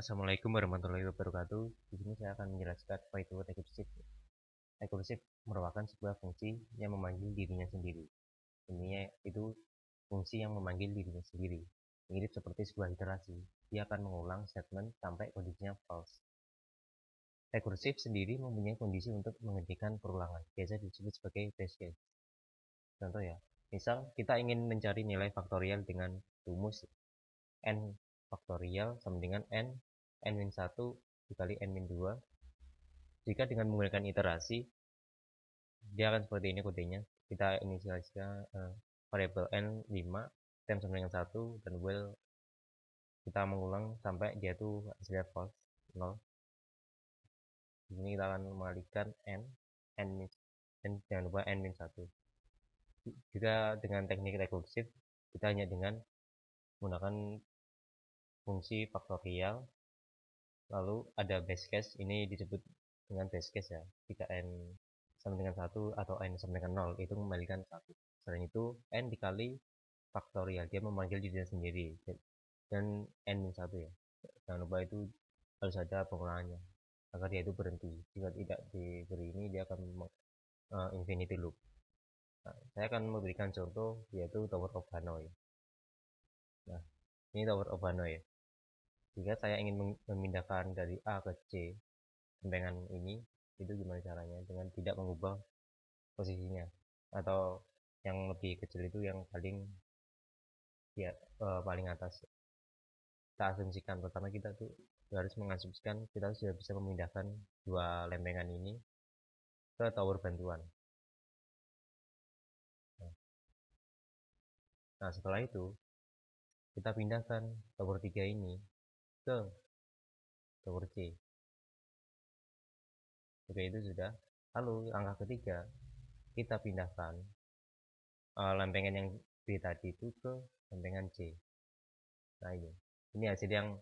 Assalamualaikum warahmatullahi wabarakatuh. Di sini saya akan menjelaskan apa itu recursive. Recursive merupakan sebuah fungsi yang memanggil dirinya sendiri. Ini itu fungsi yang memanggil dirinya sendiri. Mirip seperti sebuah iterasi, dia akan mengulang statement sampai kondisinya false. Rekursif sendiri mempunyai kondisi untuk menghentikan perulangan, biasa disebut sebagai test case. Contoh ya, misal kita ingin mencari nilai faktorial dengan rumus n faktorial sama dengan n n-1 dikali n-2 jika dengan menggunakan iterasi dia akan seperti ini kodenya kita inisialisasikan uh, eh, variabel n5 tem sama dengan 1 dan well kita mengulang sampai dia itu hasilnya false 0 di sini kita akan mengalihkan n n min n jangan lupa n min 1 juga dengan teknik rekursif kita hanya dengan menggunakan fungsi faktorial lalu ada base case ini disebut dengan base case ya jika n sama dengan 1 atau n sama dengan 0 itu mengembalikan 1 selain itu n dikali faktorial ya, dia memanggil dirinya sendiri dan n minus 1 ya jangan lupa itu harus ada pengurangannya agar dia itu berhenti jika tidak diberi ini dia akan uh, infinity loop nah, saya akan memberikan contoh yaitu tower of Hanoi nah ini tower of Hanoi ya jika saya ingin memindahkan dari A ke C tempengan ini itu gimana caranya dengan tidak mengubah posisinya atau yang lebih kecil itu yang paling ya e, paling atas kita asumsikan pertama kita tuh harus mengasumsikan kita sudah bisa memindahkan dua lempengan ini ke tower bantuan nah setelah itu kita pindahkan tower 3 ini ke Turki. Oke, itu sudah. Lalu langkah ketiga, kita pindahkan uh, lempengan yang B tadi itu ke lempengan C. Nah, ini. Iya. Ini hasil yang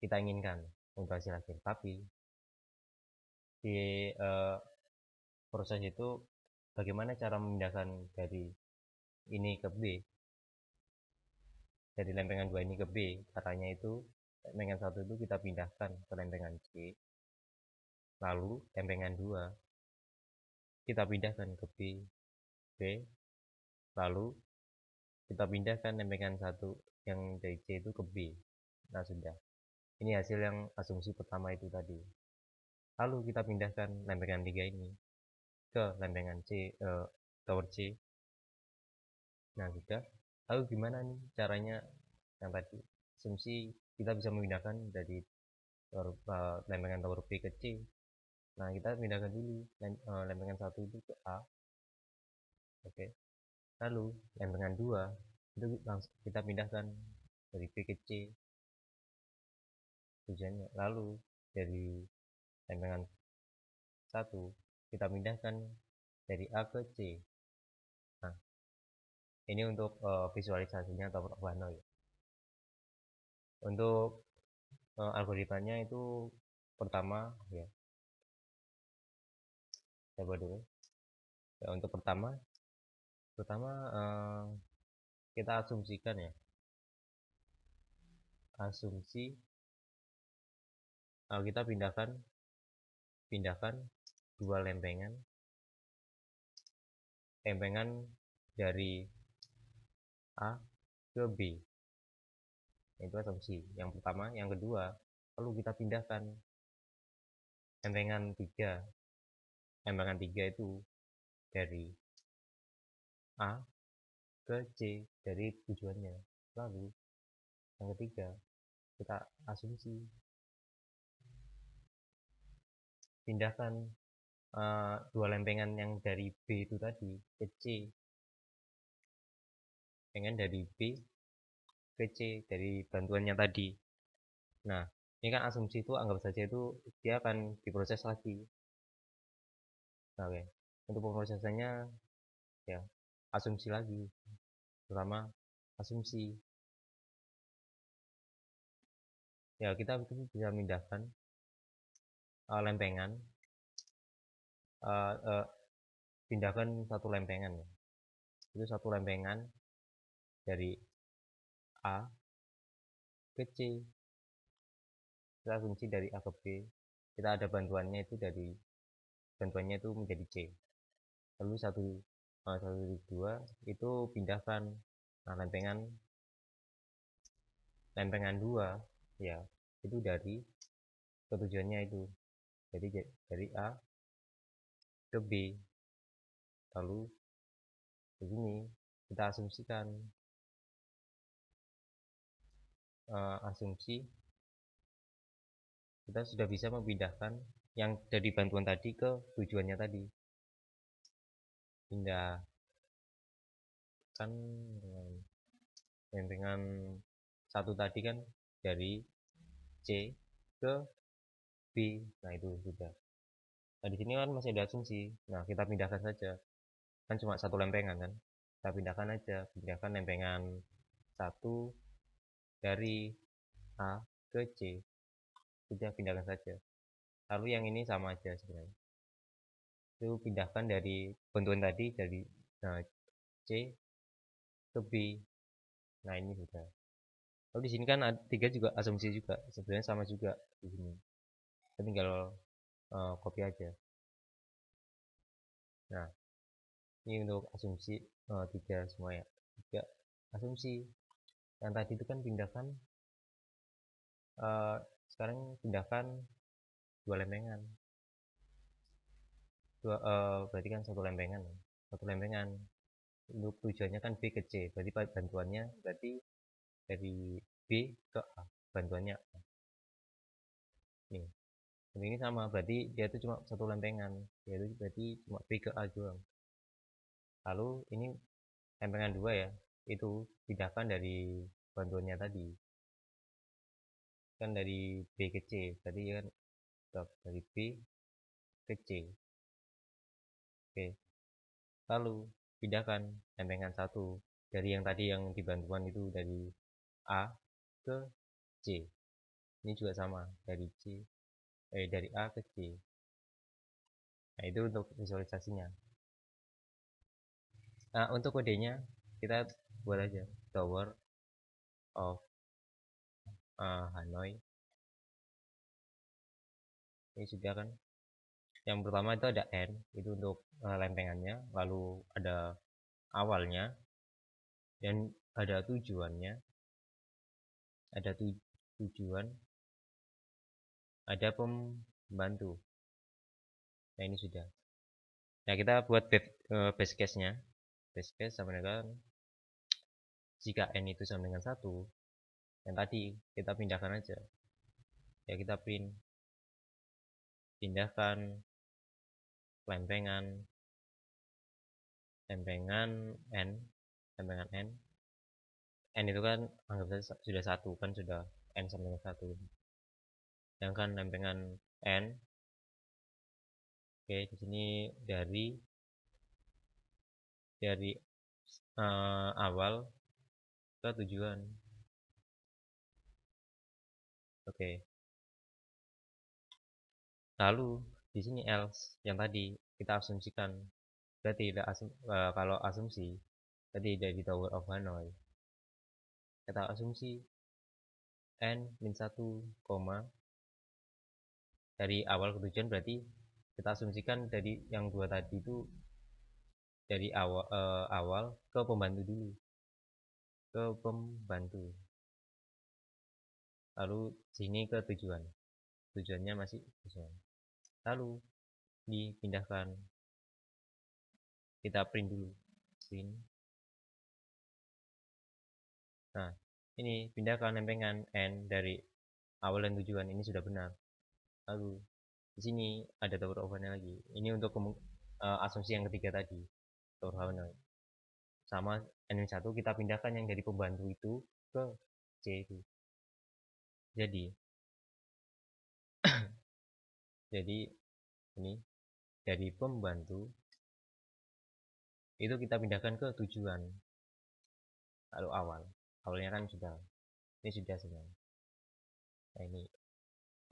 kita inginkan untuk hasil akhir. Tapi di uh, proses itu bagaimana cara memindahkan dari ini ke B dari lempengan 2 ini ke B caranya itu lempengan satu itu kita pindahkan ke lempengan C lalu lempengan 2 kita pindahkan ke B B lalu kita pindahkan lempengan satu yang dari C itu ke B nah sudah ini hasil yang asumsi pertama itu tadi lalu kita pindahkan lempengan 3 ini ke lempengan C eh, tower C nah sudah lalu gimana nih caranya yang tadi asumsi kita bisa memindahkan dari uh, lempengan tower B ke C nah kita pindahkan dulu eh, lempengan satu itu ke A oke okay. lalu lempengan dua itu langsung kita pindahkan dari B ke C tujuannya lalu dari lempengan satu kita pindahkan dari A ke C nah ini untuk eh, visualisasinya atau Wano ya untuk uh, algoritmanya itu pertama ya coba ya, dulu ya untuk pertama pertama uh, kita asumsikan ya asumsi uh, kita pindahkan pindahkan dua lempengan lempengan dari A ke B itu asumsi yang pertama yang kedua perlu kita pindahkan empengan tiga empengan tiga itu dari A ke C dari tujuannya lalu yang ketiga kita asumsi pindahkan uh, dua lempengan yang dari B itu tadi ke C pengen dari B VC dari bantuannya tadi. Nah, ini kan asumsi itu anggap saja itu dia akan diproses lagi. Nah, oke. Untuk pemrosesannya ya asumsi lagi. terutama asumsi. Ya, kita bisa pindahkan uh, eh, lempengan uh, uh, pindahkan satu lempengan ya. Itu satu lempengan dari A ke C kita kunci dari A ke B kita ada bantuannya itu dari bantuannya itu menjadi C lalu satu eh, satu dua itu pindahkan nah, lempengan lempengan dua ya itu dari ketujuannya itu jadi dari A ke B lalu begini kita asumsikan uh, asumsi kita sudah bisa memindahkan yang dari bantuan tadi ke tujuannya tadi pindahkan dengan dengan satu tadi kan dari C ke B nah itu sudah nah di sini kan masih ada asumsi nah kita pindahkan saja kan cuma satu lempengan kan kita pindahkan aja pindahkan lempengan satu dari A ke C sudah pindahkan saja lalu yang ini sama aja sebenarnya itu pindahkan dari bentukan tadi dari nah, C ke B nah ini sudah lalu di sini kan tiga juga asumsi juga sebenarnya sama juga di sini kita tinggal uh, copy aja nah ini untuk asumsi uh, tiga semua ya tiga asumsi yang tadi itu kan pindahkan uh, eh, sekarang pindahkan dua lempengan dua uh, berarti kan satu lempengan satu lempengan untuk tujuannya kan B ke C berarti bantuannya berarti dari B ke A bantuannya A. dan ini sama berarti dia itu cuma satu lempengan dia itu berarti cuma B ke A doang lalu ini lempengan dua ya itu pindahkan dari bantuannya tadi kan dari B ke C tadi kan dari B ke C oke lalu pindahkan empengan satu dari yang tadi yang dibantuan itu dari A ke C ini juga sama dari C eh dari A ke C nah itu untuk visualisasinya nah untuk kodenya kita buat aja Tower of uh, Hanoi ini sudah kan yang pertama itu ada N itu untuk uh, lempengannya lalu ada awalnya dan ada tujuannya ada tu tujuan ada pembantu nah ini sudah nah kita buat base, eh, base case nya base case sama dengan jika n itu sama dengan satu yang tadi kita pindahkan aja ya kita print pindahkan lempengan lempengan n lempengan n n itu kan anggap saja sudah satu kan sudah n sama dengan satu sedangkan lempengan n oke di sini dari dari uh, awal kita tujuan oke okay. lalu di sini else yang tadi kita asumsikan berarti tidak asum, uh, kalau asumsi tadi dari Tower of Hanoi kita asumsi n min 1 koma dari awal ke tujuan berarti kita asumsikan dari yang dua tadi itu dari awal, uh, eh, awal ke pembantu dulu ke pembantu lalu sini ke tujuan tujuannya masih tujuan lalu dipindahkan kita print dulu print nah ini pindahkan lempengan n dari awal dan tujuan ini sudah benar lalu di sini ada tower overnya lagi ini untuk uh, asumsi yang ketiga tadi tower overnya sama N 1 kita pindahkan yang dari pembantu itu ke C itu jadi jadi ini dari pembantu itu kita pindahkan ke tujuan lalu awal awalnya kan sudah ini sudah sebenarnya nah ini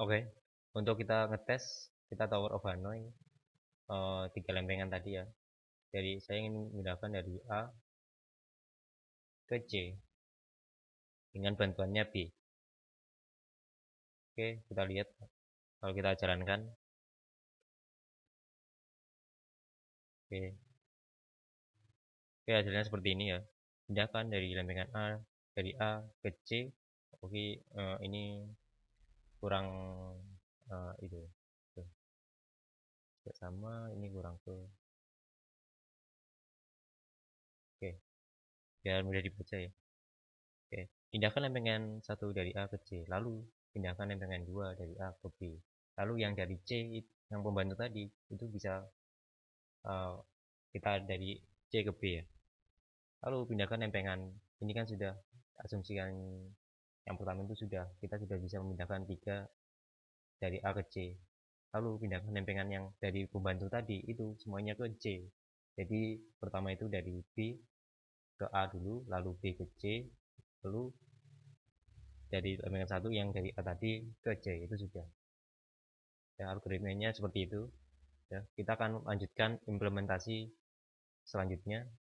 oke okay. untuk kita ngetes kita tower of Hanoi uh, tiga lempengan tadi ya jadi saya ingin pindahkan dari A ke C dengan bantuannya B. Oke, kita lihat kalau kita jalankan. Oke. Oke, hasilnya seperti ini ya. Pindahkan dari lempengan A dari A ke C. Oke, eh, ini kurang eh, itu. Oke. Tidak sama, ini kurang ke biar mudah dibaca ya oke pindahkan lempengan satu dari A ke C lalu pindahkan lempengan dua dari A ke B lalu yang dari C yang pembantu tadi itu bisa uh, kita dari C ke B ya lalu pindahkan lempengan ini kan sudah asumsikan yang pertama itu sudah kita sudah bisa memindahkan tiga dari A ke C lalu pindahkan lempengan yang dari pembantu tadi itu semuanya ke C jadi pertama itu dari B ke A dulu lalu B ke C lalu dari elemen satu yang dari A tadi ke C itu sudah ya algoritmanya seperti itu ya kita akan lanjutkan implementasi selanjutnya